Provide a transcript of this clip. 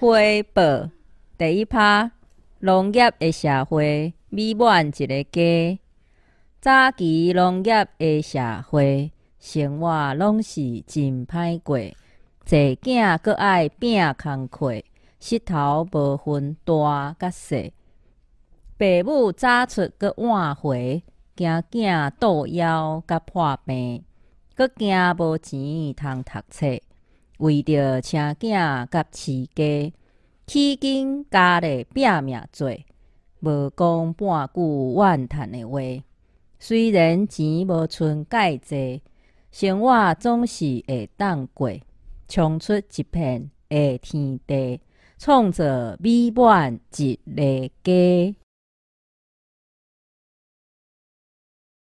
汇报第一趴，农业的社会美满一个家，早期农业的社会生活拢是真歹过，坐囝搁爱拼工课，石头无分大甲小，爸母早出搁晚回，惊囝倒腰甲破病，搁惊无钱通读册。为着车囝甲饲家，起紧家里拼命做，无讲半句怨叹的话。虽然钱无存介济，生活总是会当过，冲出一片诶天地，创造美满一个家。